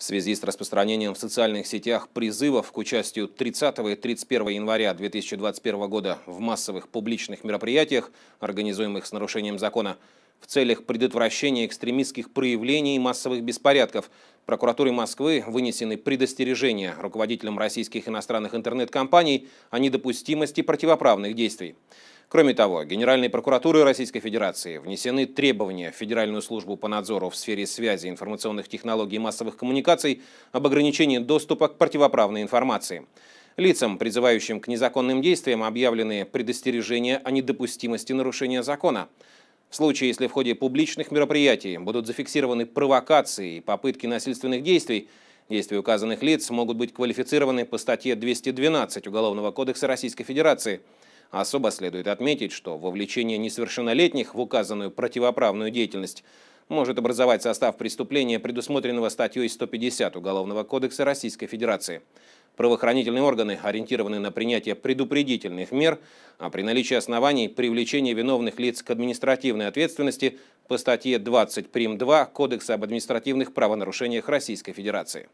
В связи с распространением в социальных сетях призывов к участию 30 и 31 января 2021 года в массовых публичных мероприятиях, организуемых с нарушением закона, в целях предотвращения экстремистских проявлений и массовых беспорядков. прокуратурой Москвы вынесены предостережения руководителям российских иностранных интернет-компаний о недопустимости противоправных действий. Кроме того, Генеральной прокуратурой Российской Федерации внесены требования в Федеральную службу по надзору в сфере связи, информационных технологий и массовых коммуникаций об ограничении доступа к противоправной информации. Лицам, призывающим к незаконным действиям, объявлены предостережения о недопустимости нарушения закона. В случае, если в ходе публичных мероприятий будут зафиксированы провокации и попытки насильственных действий, действия указанных лиц могут быть квалифицированы по статье 212 Уголовного кодекса Российской Федерации – Особо следует отметить, что вовлечение несовершеннолетних в указанную противоправную деятельность может образовать состав преступления, предусмотренного статьей 150 Уголовного кодекса Российской Федерации. Правоохранительные органы ориентированы на принятие предупредительных мер, а при наличии оснований – привлечение виновных лиц к административной ответственности по статье 20 прим. 2 Кодекса об административных правонарушениях Российской Федерации.